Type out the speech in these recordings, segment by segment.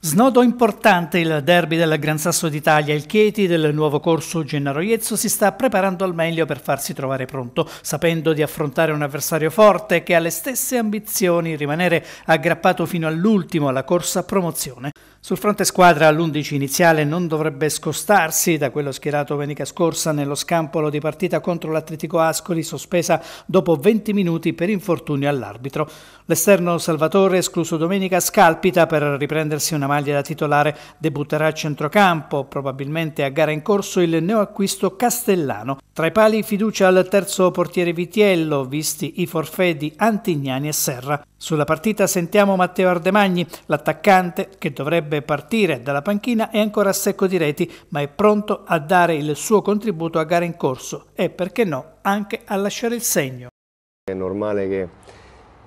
Snodo importante il derby del Gran Sasso d'Italia. Il Chieti del nuovo corso Gennaro Iezzo si sta preparando al meglio per farsi trovare pronto, sapendo di affrontare un avversario forte che ha le stesse ambizioni, rimanere aggrappato fino all'ultimo alla corsa promozione. Sul fronte squadra l'11 iniziale non dovrebbe scostarsi da quello schierato domenica scorsa nello scampolo di partita contro l'Atletico Ascoli, sospesa dopo 20 minuti per infortunio all'arbitro. L'esterno Salvatore, escluso domenica, scalpita per riprendersi una maglia da titolare. Debutterà a centrocampo, probabilmente a gara in corso, il neoacquisto Castellano. Tra i pali fiducia al terzo portiere Vitiello, visti i forfè di Antignani e Serra. Sulla partita sentiamo Matteo Ardemagni, l'attaccante che dovrebbe dovrebbe partire dalla panchina è ancora a secco di reti, ma è pronto a dare il suo contributo a gare in corso e, perché no, anche a lasciare il segno. È normale che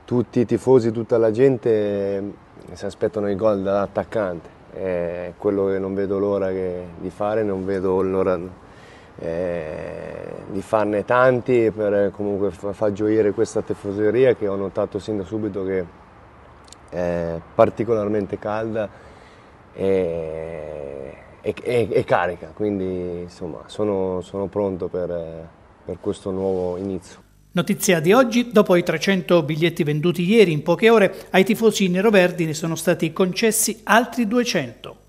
tutti i tifosi, tutta la gente ehm, si aspettano i gol dall'attaccante. È quello che non vedo l'ora di fare, non vedo l'ora eh, di farne tanti per eh, comunque far gioire questa tifoseria che ho notato sin da subito che è particolarmente calda e, e, e, e carica, quindi insomma sono, sono pronto per, per questo nuovo inizio. Notizia di oggi, dopo i 300 biglietti venduti ieri in poche ore, ai tifosi neroverdi ne sono stati concessi altri 200.